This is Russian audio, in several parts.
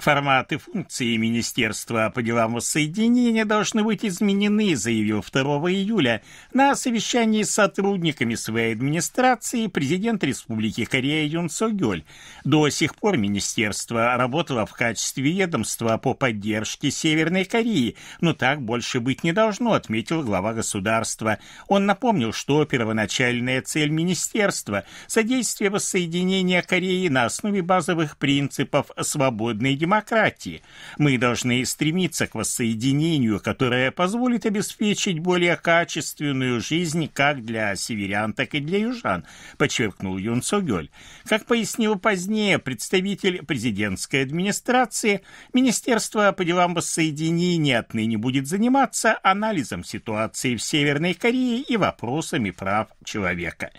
Форматы функции Министерства по делам воссоединения должны быть изменены, заявил 2 июля на совещании с сотрудниками своей администрации президент Республики Корея Юн Со Гёль. До сих пор министерство работало в качестве ведомства по поддержке Северной Кореи, но так больше быть не должно, отметил глава государства. Он напомнил, что первоначальная цель министерства – содействие воссоединения Кореи на основе базовых принципов свободной демократии демократии. Мы должны стремиться к воссоединению, которое позволит обеспечить более качественную жизнь как для северян, так и для южан, подчеркнул Юн Сугёль. Как пояснил позднее представитель президентской администрации, Министерство по делам воссоединения отныне будет заниматься анализом ситуации в Северной Корее и вопросами прав человека.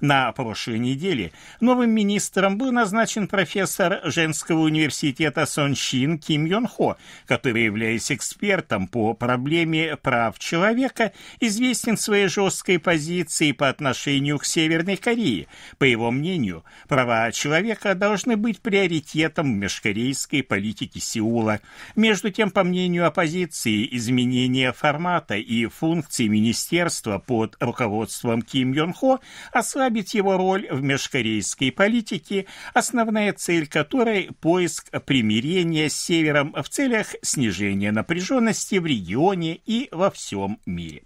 На прошлой неделе новым министром был назначен профессор женского университета Сон Щин Ким Йон Хо, который, являясь экспертом по проблеме прав человека, известен своей жесткой позицией по отношению к Северной Корее. По его мнению, права человека должны быть приоритетом в межкорейской политике Сеула. Между тем, по мнению оппозиции, изменение формата и функций министерства под руководством Ким Йон Хо ослабит его роль в межкорейской политике, основная цель которой – поиск примирения столкновения с севером в целях снижения напряженности в регионе и во всем мире.